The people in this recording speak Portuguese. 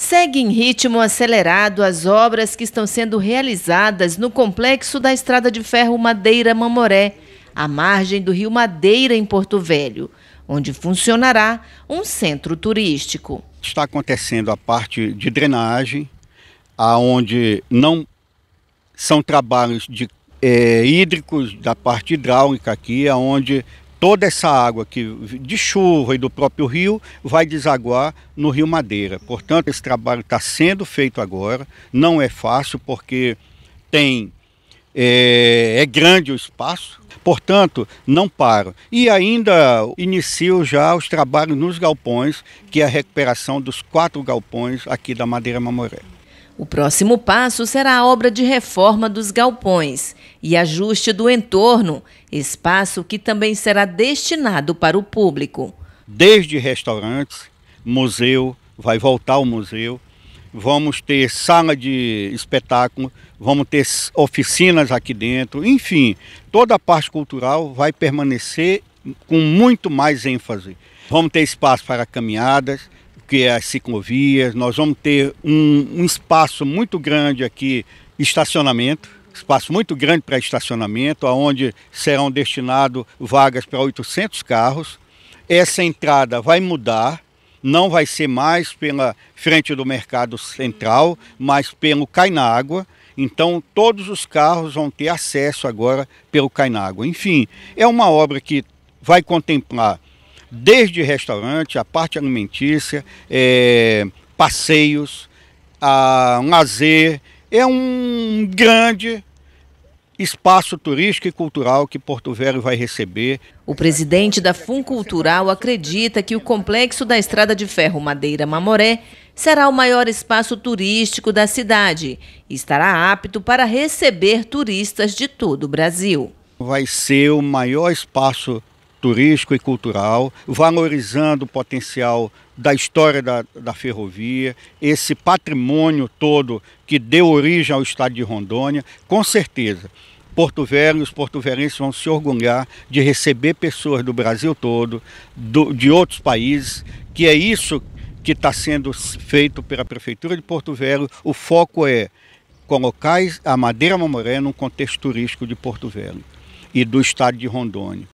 Segue em ritmo acelerado as obras que estão sendo realizadas no complexo da Estrada de Ferro Madeira Mamoré, à margem do Rio Madeira, em Porto Velho, onde funcionará um centro turístico. Está acontecendo a parte de drenagem, aonde não são trabalhos de, é, hídricos da parte hidráulica aqui, aonde toda essa água que de chuva e do próprio rio vai desaguar no Rio Madeira. Portanto, esse trabalho está sendo feito agora. Não é fácil porque tem é, é, grande o espaço, portanto, não paro E ainda inicio já os trabalhos nos galpões, que é a recuperação dos quatro galpões aqui da Madeira Mamoré. O próximo passo será a obra de reforma dos galpões e ajuste do entorno, espaço que também será destinado para o público. Desde restaurantes, museu, vai voltar o museu, vamos ter sala de espetáculo, vamos ter oficinas aqui dentro, enfim, toda a parte cultural vai permanecer com muito mais ênfase. Vamos ter espaço para caminhadas, que é as ciclovias. Nós vamos ter um, um espaço muito grande aqui, estacionamento, espaço muito grande para estacionamento, aonde serão destinados vagas para 800 carros. Essa entrada vai mudar, não vai ser mais pela frente do mercado central, mas pelo Cai na Água. Então, todos os carros vão ter acesso agora pelo Cai na Água. Enfim, é uma obra que vai contemplar desde restaurante, a parte alimentícia, é, passeios, a, um lazer. É um grande espaço turístico e cultural que Porto Velho vai receber. O presidente da Funcultural acredita que o complexo da Estrada de Ferro Madeira Mamoré será o maior espaço turístico da cidade e estará apto para receber turistas de todo o Brasil. Vai ser o maior espaço turístico e cultural, valorizando o potencial da história da, da, ferrovia, esse patrimônio todo que deu origem ao estado de Rondônia, com certeza. Porto Velho, os porto-velhenses vão se orgulhar de receber pessoas do Brasil todo, do, de outros países, que é isso que está sendo feito pela Prefeitura de Porto Velho. O foco é colocar a Madeira Mamoré num contexto turístico de Porto Velho e do estado de Rondônia.